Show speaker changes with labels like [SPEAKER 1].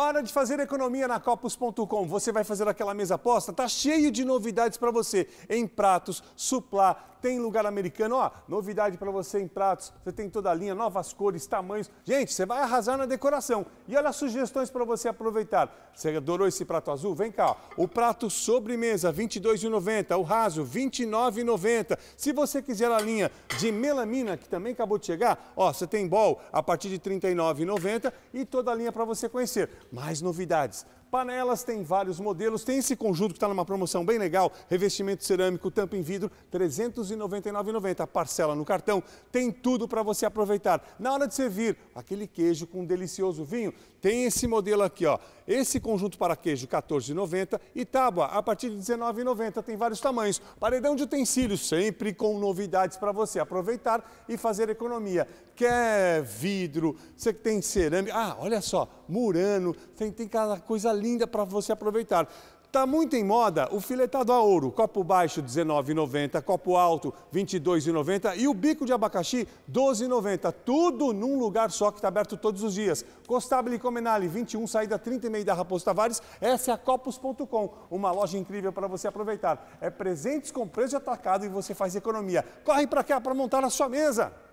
[SPEAKER 1] Hora de fazer economia na Copos.com. Você vai fazer aquela mesa aposta? Tá cheio de novidades para você em pratos, suplá, tem lugar americano, ó, novidade para você em pratos. Você tem toda a linha, novas cores, tamanhos. Gente, você vai arrasar na decoração. E olha as sugestões para você aproveitar. Você adorou esse prato azul? Vem cá, ó. O prato sobremesa 22,90, o raso 29,90. Se você quiser a linha de melamina, que também acabou de chegar, ó, você tem bol a partir de 39,90 e toda a linha para você conhecer mais novidades Panelas tem vários modelos, tem esse conjunto que está numa promoção bem legal, revestimento cerâmico, tampa em vidro, R$ 399,90, parcela no cartão, tem tudo para você aproveitar. Na hora de servir aquele queijo com um delicioso vinho, tem esse modelo aqui, ó. Esse conjunto para queijo, R$ 14,90 e tábua, a partir de R$ 19,90, tem vários tamanhos. Paredão de utensílios, sempre com novidades para você aproveitar e fazer economia. Quer vidro, você que tem cerâmica, ah, olha só, murano, tem, tem cada coisa linda para você aproveitar. Está muito em moda o filetado a ouro, copo baixo R$19,90, copo alto R$22,90 e o bico de abacaxi R$12,90. Tudo num lugar só que está aberto todos os dias. Costabile Comenale, 21, saída 30 e meia da Raposo Tavares. Essa é a Copos.com, uma loja incrível para você aproveitar. É presentes com preço atacado e você faz economia. Corre para cá para montar a sua mesa.